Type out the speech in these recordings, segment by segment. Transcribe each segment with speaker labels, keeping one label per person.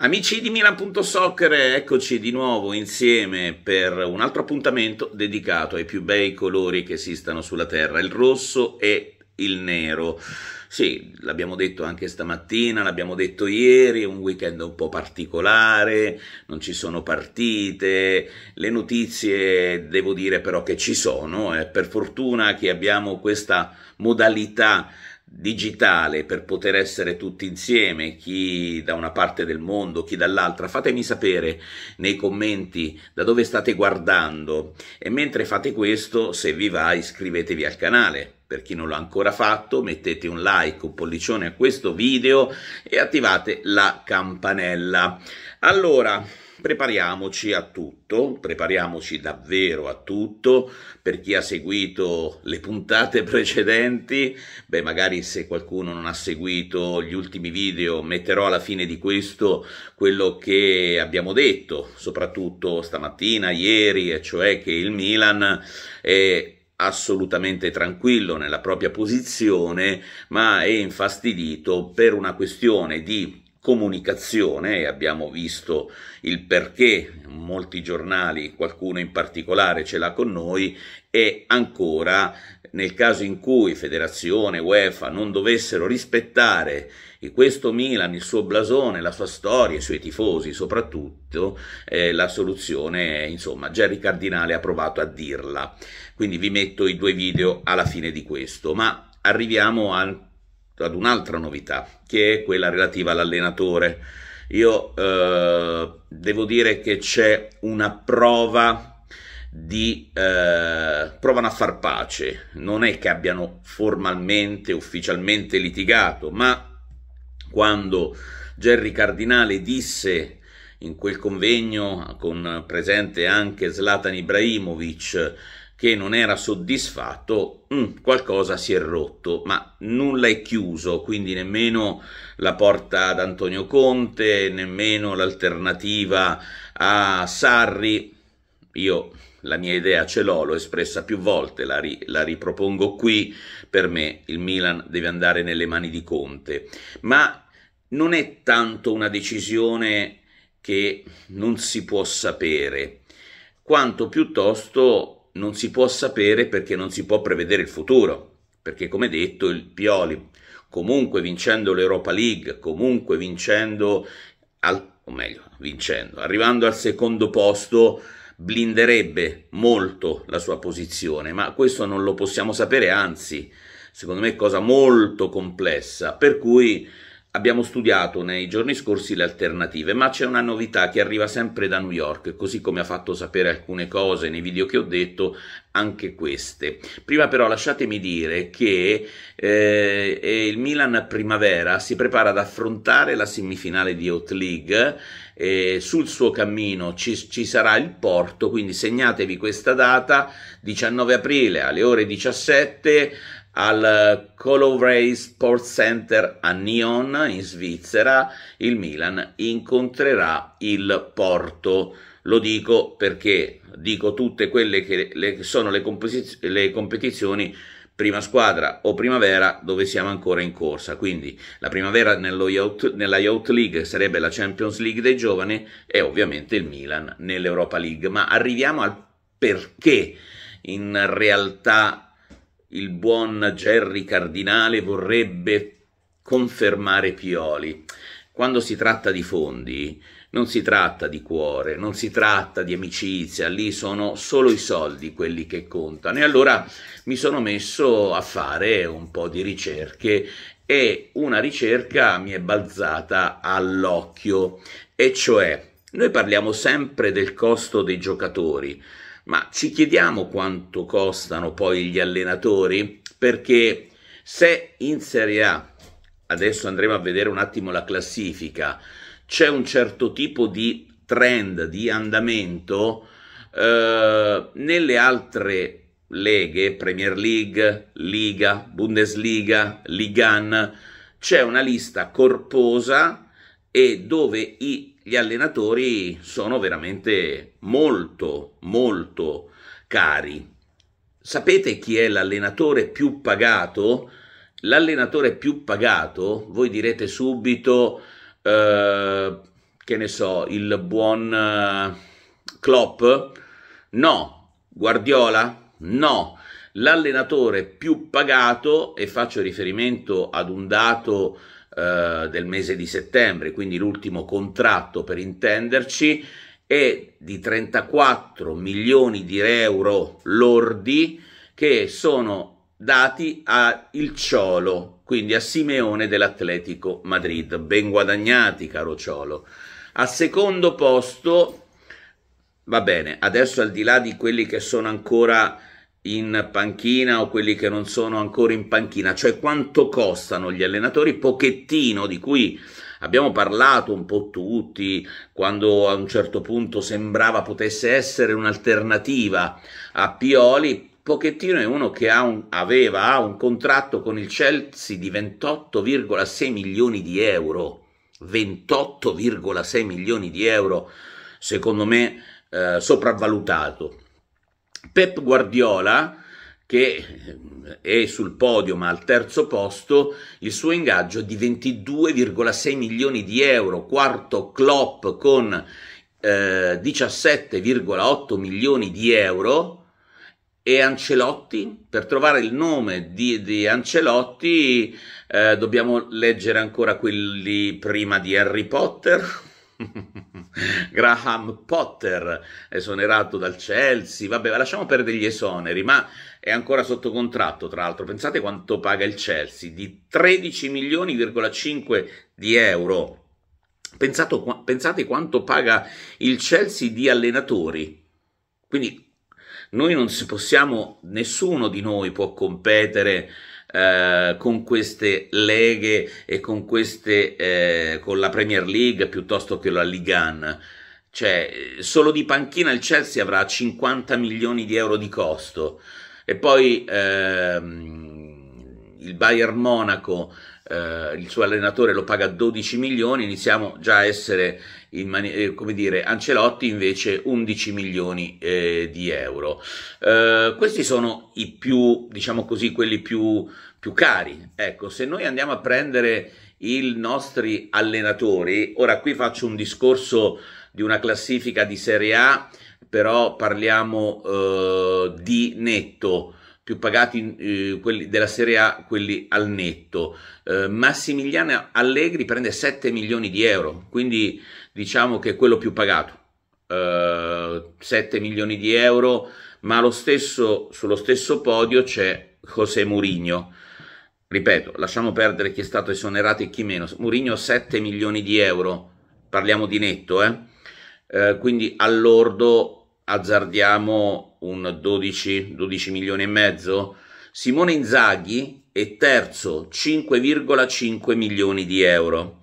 Speaker 1: Amici di Milan.soccer, eccoci di nuovo insieme per un altro appuntamento dedicato ai più bei colori che esistano sulla Terra, il rosso e il nero. Sì, l'abbiamo detto anche stamattina, l'abbiamo detto ieri, un weekend un po' particolare, non ci sono partite, le notizie devo dire però che ci sono, eh, per fortuna che abbiamo questa modalità digitale per poter essere tutti insieme, chi da una parte del mondo, chi dall'altra. Fatemi sapere nei commenti da dove state guardando e mentre fate questo, se vi va, iscrivetevi al canale. Per chi non l'ha ancora fatto, mettete un like, un pollicione a questo video e attivate la campanella. Allora, Prepariamoci a tutto, prepariamoci davvero a tutto, per chi ha seguito le puntate precedenti, beh magari se qualcuno non ha seguito gli ultimi video metterò alla fine di questo quello che abbiamo detto, soprattutto stamattina, ieri, e cioè che il Milan è assolutamente tranquillo nella propria posizione, ma è infastidito per una questione di comunicazione e abbiamo visto il perché molti giornali, qualcuno in particolare ce l'ha con noi e ancora nel caso in cui federazione, UEFA non dovessero rispettare questo Milan, il suo blasone, la sua storia, i suoi tifosi soprattutto, eh, la soluzione è, insomma, Gerry Cardinale ha provato a dirla. Quindi vi metto i due video alla fine di questo, ma arriviamo al ad un'altra novità, che è quella relativa all'allenatore. Io eh, devo dire che c'è una prova di eh, provano a far pace. Non è che abbiano formalmente, ufficialmente litigato, ma quando Gerry Cardinale disse in quel convegno con presente anche Zlatan Ibrahimovic che non era soddisfatto, mh, mm, qualcosa si è rotto, ma nulla è chiuso, quindi nemmeno la porta ad Antonio Conte, nemmeno l'alternativa a Sarri. Io la mia idea ce l'ho, l'ho espressa più volte, la, ri, la, ripropongo qui, per me il Milan deve andare nelle mani di Conte, ma non è tanto una decisione che non si può sapere, quanto piuttosto non si può sapere perché non si può prevedere il futuro, perché come detto il Pioli, comunque vincendo l'Europa League, comunque vincendo, al, o meglio, vincendo, arrivando al secondo posto, blinderebbe molto la sua posizione, ma questo non lo possiamo sapere, anzi, secondo me è cosa molto complessa, per cui Abbiamo studiato nei giorni scorsi le alternative, ma c'è una novità che arriva sempre da New York, così come ha fatto sapere alcune cose nei video che ho detto, anche queste. Prima però lasciatemi dire che eh, il Milan Primavera si prepara ad affrontare la semifinale di Hot League, eh, sul suo cammino ci, ci sarà il Porto, quindi segnatevi questa data, 19 aprile alle ore 17 al eh, Colovray Sports Center a Nyon in Svizzera il Milan incontrerà il Porto. Lo dico perché dico tutte quelle che le, sono le, le competizioni prima squadra o primavera dove siamo ancora in corsa. Quindi la primavera yacht, nella Youth League sarebbe la Champions League dei giovani e ovviamente il Milan nell'Europa League. Ma arriviamo al perché in realtà il buon Gerry Cardinale vorrebbe confermare Pioli. Quando si tratta di fondi, non si tratta di cuore, non si tratta di amicizia, lì sono solo i soldi quelli che contano. E allora mi sono messo a fare un po' di ricerche e una ricerca mi è balzata all'occhio, e cioè noi parliamo sempre del costo dei giocatori, ma ci chiediamo quanto costano poi gli allenatori? Perché se in Serie A, adesso andremo a vedere un attimo la classifica, c'è un certo tipo di trend, di andamento, eh, nelle altre leghe, Premier League, Liga, Bundesliga, Ligan, c'è una lista corposa e dove i, gli allenatori sono veramente molto, molto cari. Sapete chi è l'allenatore più pagato? L'allenatore più pagato, voi direte subito, eh, che ne so, il buon eh, Klopp? No. Guardiola? No. L'allenatore più pagato, e faccio riferimento ad un dato eh, del mese di settembre, quindi l'ultimo contratto per intenderci, è di 34 milioni di euro lordi che sono dati a Il Ciolo, quindi a Simeone dell'Atletico Madrid. Ben guadagnati, caro Ciolo. Al secondo posto, va bene, adesso al di là di quelli che sono ancora in panchina o quelli che non sono ancora in panchina, cioè quanto costano gli allenatori Pochettino di cui abbiamo parlato un po' tutti quando a un certo punto sembrava potesse essere un'alternativa a Pioli. Pochettino è uno che ha un, aveva ha un contratto con il Chelsea di 28,6 milioni di euro. 28,6 milioni di euro, secondo me, eh, sopravvalutato Pep Guardiola, che eh, è sul podio ma al terzo posto, il suo ingaggio è di 22,6 milioni di euro, quarto Klopp con eh, 17,8 milioni di euro e Ancelotti, per trovare il nome di, di Ancelotti eh, dobbiamo leggere ancora quelli prima di Harry Potter Graham Potter, esonerato dal Chelsea, vabbè, lasciamo perdere gli esoneri, ma è ancora sotto contratto, tra l'altro. Pensate quanto paga il Chelsea, di 13 milioni,5 di euro. Pensato, pensate quanto paga il Chelsea di allenatori. Quindi noi non possiamo, nessuno di noi può competere eh, con queste leghe e con queste eh, con la Premier League piuttosto che la Ligan. Cioè, solo di panchina il Chelsea avrà 50 milioni di euro di costo. E poi ehm, il Bayern Monaco, eh, il suo allenatore lo paga 12 milioni, iniziamo già a essere, in mani- eh, come dire, Ancelotti invece 11 milioni eh, di euro. Eh, questi sono i più, diciamo così, quelli più, più cari. Ecco, se noi andiamo a prendere i nostri allenatori, ora qui faccio un discorso di una classifica di Serie A, però parliamo eh, di netto più pagati eh, quelli della Serie A, quelli al netto. Eh, Massimiliano Allegri prende 7 milioni di euro, quindi diciamo che è quello più pagato. Eh, 7 milioni di euro, ma lo stesso, sullo stesso podio c'è José Mourinho. Ripeto, lasciamo perdere chi è stato esonerato e chi meno. Mourinho 7 milioni di euro, parliamo di netto, eh. Eh, quindi all'ordo azzardiamo un 12, 12 milioni e mezzo. Simone Inzaghi è terzo, 5,5 milioni di euro.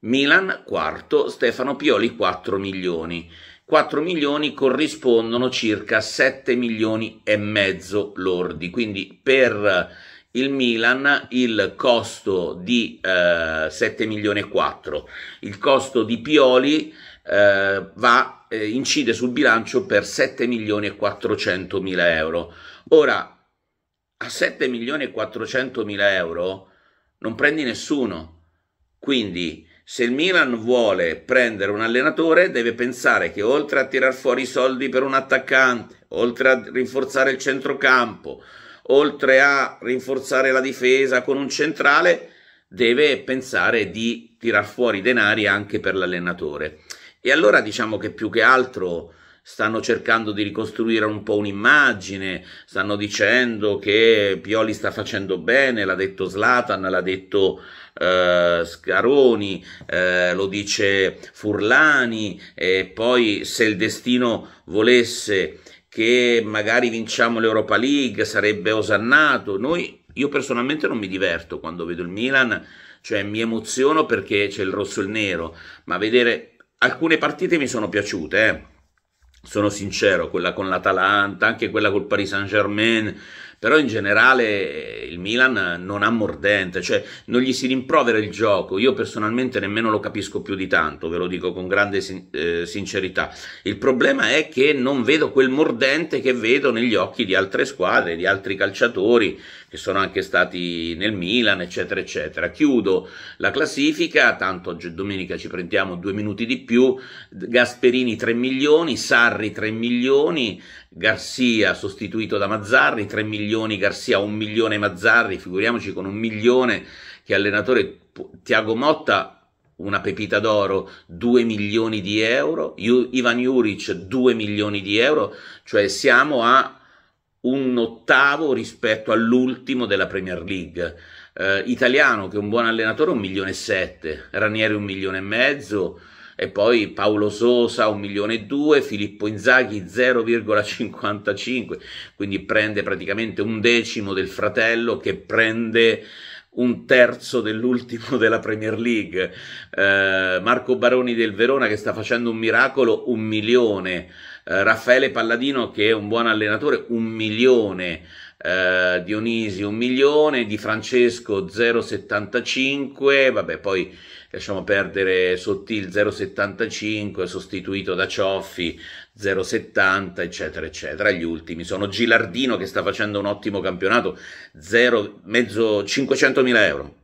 Speaker 1: Milan quarto, Stefano Pioli 4 milioni. 4 milioni corrispondono circa 7 milioni e mezzo lordi, quindi per il Milan il costo di eh, 7 milioni e 4, il costo di Pioli eh, va, eh, incide sul bilancio per 7 milioni e 400 mila euro. Ora, a 7 milioni e 400 mila euro non prendi nessuno, quindi se il Milan vuole prendere un allenatore deve pensare che oltre a tirar fuori i soldi per un attaccante, oltre a rinforzare il centrocampo, oltre a rinforzare la difesa con un centrale, deve pensare di tirar fuori denari anche per l'allenatore. E allora diciamo che più che altro stanno cercando di ricostruire un po' un'immagine, stanno dicendo che Pioli sta facendo bene, l'ha detto Slatan, l'ha detto eh, Scaroni, eh, lo dice Furlani, e poi se il destino volesse che magari vinciamo l'Europa League sarebbe osannato. Noi, io personalmente non mi diverto quando vedo il Milan, cioè mi emoziono perché c'è il rosso e il nero, ma vedere alcune partite mi sono piaciute, eh. sono sincero, quella con l'Atalanta, anche quella col Paris Saint Germain però in generale eh, il Milan non ha mordente, cioè non gli si rimprovera il gioco, io personalmente nemmeno lo capisco più di tanto, ve lo dico con grande sin- eh, sincerità, il problema è che non vedo quel mordente che vedo negli occhi di altre squadre, di altri calciatori che sono anche stati nel Milan, eccetera, eccetera. Chiudo la classifica, tanto oggi domenica ci prendiamo due minuti di più, Gasperini 3 milioni, Sarri 3 milioni, Garzia sostituito da Mazzarri, 3 milioni Garzia, 1 milione Mazzarri, figuriamoci con un milione che allenatore Tiago Motta una pepita d'oro 2 milioni di euro, Ivan Juric 2 milioni di euro, cioè siamo a un ottavo rispetto all'ultimo della Premier League. Eh, italiano che è un buon allenatore 1 milione e 7, Ranieri 1 milione e mezzo, e poi Paolo Sosa 1 milione e 2, Filippo Inzaghi 0,55, quindi prende praticamente un decimo del fratello che prende un terzo dell'ultimo della Premier League, eh, Marco Baroni del Verona che sta facendo un miracolo, un milione, eh, Raffaele Palladino che è un buon allenatore, un milione, eh, Dionisi un milione, Di Francesco 0,75, vabbè poi lasciamo perdere Sottil 0,75, sostituito da Cioffi 0,70, eccetera, eccetera. Gli ultimi sono Gilardino che sta facendo un ottimo campionato, 0, mezzo mila euro.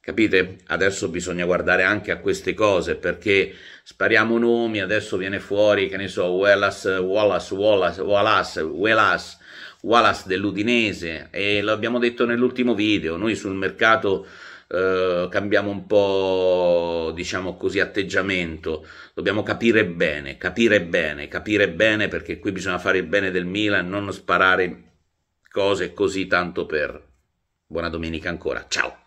Speaker 1: Capite? Adesso bisogna guardare anche a queste cose perché spariamo nomi, adesso viene fuori, che ne so, Wallace, Wallace, Wallace, Wallace, Wallace, Wallace dell'Udinese e lo abbiamo detto nell'ultimo video, noi sul mercato eh, cambiamo un po', diciamo così, atteggiamento, dobbiamo capire bene, capire bene, capire bene perché qui bisogna fare il bene del Milan, non sparare cose così tanto per. Buona domenica ancora, ciao!